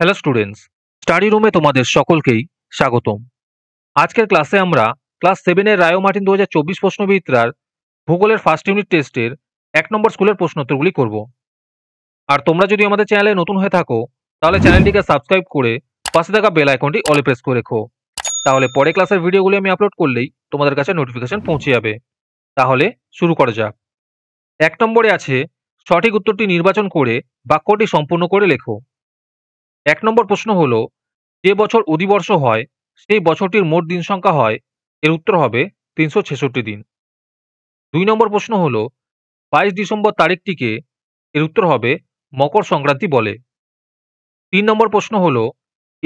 hello students study রুমে তোমাদের সকলকেই স্বাগতম আজকের ক্লাসে আমরা ক্লাস সেভেনের রায় মার্টিন দু হাজার চব্বিশ প্রশ্নবিদ্রার ভূগোলের ফার্স্ট ইউনিট টেস্টের এক নম্বর স্কুলের প্রশ্নোত্তরগুলি করব আর তোমরা যদি আমাদের চ্যানেলে নতুন হয়ে থাকো তাহলে চ্যানেলটিকে সাবস্ক্রাইব করে পাশে থাকা বেল আইকনটি অলে প্রেস করে রেখো তাহলে পরে ক্লাসের ভিডিওগুলি আমি আপলোড করলেই তোমাদের কাছে নোটিফিকেশন পৌঁছে যাবে তাহলে শুরু করা যাক এক নম্বরে আছে সঠিক উত্তরটি নির্বাচন করে বাক্যটি সম্পূর্ণ করে লেখো এক নম্বর প্রশ্ন হল যে বছর অধিবর্ষ হয় সেই বছরটির মোট দিন সংখ্যা হয় এর উত্তর হবে তিনশো ছেষট্টি দিন দুই নম্বর প্রশ্ন হল বাইশ ডিসেম্বর তারিখটিকে এর উত্তর হবে মকর সংক্রান্তি বলে তিন নম্বর প্রশ্ন হল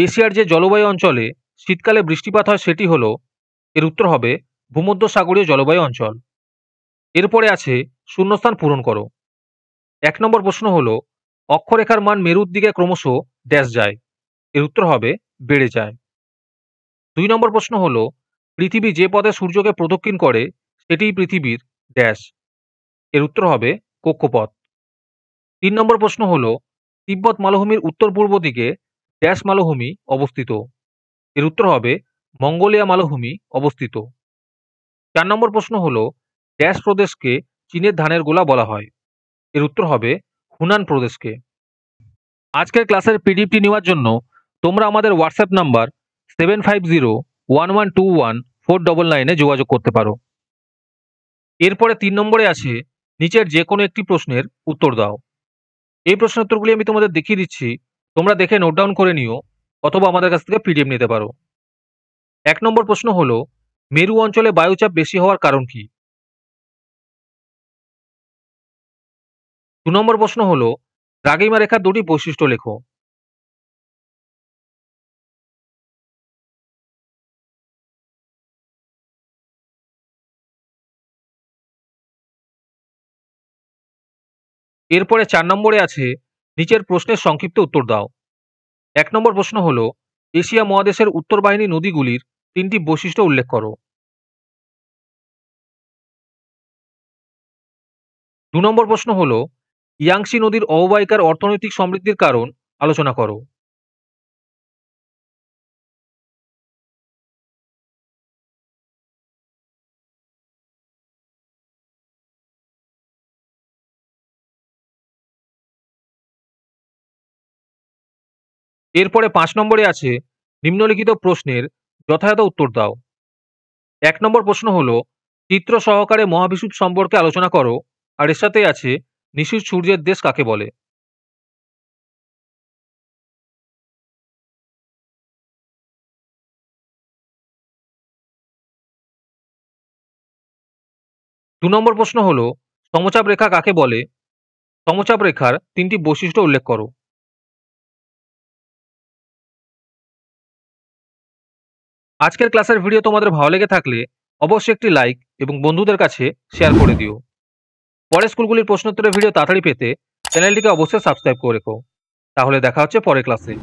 এশিয়ার যে জলবায়ু অঞ্চলে শীতকালে বৃষ্টিপাত হয় সেটি হল এর উত্তর হবে ভূমধ্য সাগরীয় জলবায়ু অঞ্চল এরপরে আছে শূন্যস্থান পূরণ করো এক নম্বর প্রশ্ন হল অক্ষরেখার মান মেরুর দিকে ক্রমশ ড্যাশ যায় এর উত্তর হবে বেড়ে যায় দুই নম্বর প্রশ্ন হল পৃথিবী যে পদে সূর্যকে প্রদক্ষিণ করে সেটি পৃথিবীর ড্যাশ এর উত্তর হবে কক্ষপথ তিন নম্বর প্রশ্ন হল তিব্বত মালভূমির উত্তর পূর্ব দিকে ড্যাশ মালভূমি অবস্থিত এর উত্তর হবে মঙ্গোলিয়া মালভূমি অবস্থিত চার নম্বর প্রশ্ন হল ড্যাশ প্রদেশকে চীনের ধানের গোলা বলা হয় এর উত্তর হবে হুনান প্রদেশকে আজকের ক্লাসের পিডিএফটি নেওয়ার জন্য তোমরা আমাদের WhatsApp number seven five zero one one two one four double নাইনে যোগাযোগ করতে পারো এরপরে তিন নম্বরে আছে নিচের যে কোনো একটি প্রশ্নের উত্তর দাও এই প্রশ্নের উত্তরগুলি আমি তোমাদের দেখিয়ে দিচ্ছি তোমরা দেখে নোট ডাউন করে নিও অথবা আমাদের কাছ থেকে পিডিএফ নিতে পারো এক নম্বর প্রশ্ন হলো মেরু অঞ্চলে বায়ুচাপ বেশি হওয়ার কারণ কি দু নম্বর প্রশ্ন হলো দ্রাঘিমা রেখার দুটি বৈশিষ্ট্য লেখো এরপরে চার নম্বরে আছে নিচের প্রশ্নের সংক্ষিপ্ত উত্তর দাও এক নম্বর প্রশ্ন হল এশিয়া মহাদেশের উত্তর বাহিনী নদীগুলির তিনটি বৈশিষ্ট্য উল্লেখ করো দু নম্বর প্রশ্ন হলো ইয়াংসি নদীর অববাহিকার অর্থনৈতিক সমৃদ্ধির কারণ আলোচনা করো এরপরে পাঁচ নম্বরে আছে নিম্নলিখিত প্রশ্নের যথাযথ উত্তর দাও এক নম্বর প্রশ্ন হল চিত্র সহকারে মহাবিশুপ সম্পর্কে আলোচনা করো আর এর সাথে আছে নিশির সূর্যের দেশ কাকে বলে দু নম্বর প্রশ্ন হল সমচাপ রেখা কাকে বলে সমচাপ রেখার তিনটি বৈশিষ্ট্য উল্লেখ করো আজকের ক্লাসের ভিডিও তোমাদের ভালো লেগে থাকলে অবশ্যই একটি লাইক এবং বন্ধুদের কাছে শেয়ার করে দিও পরের স্কুলগুলির প্রশ্নোত্তরের ভিডিও তাড়াতাড়ি পেতে চ্যানেলটিকে অবশ্যই সাবস্ক্রাইব করে রেখো তাহলে দেখা হচ্ছে পরের ক্লাসে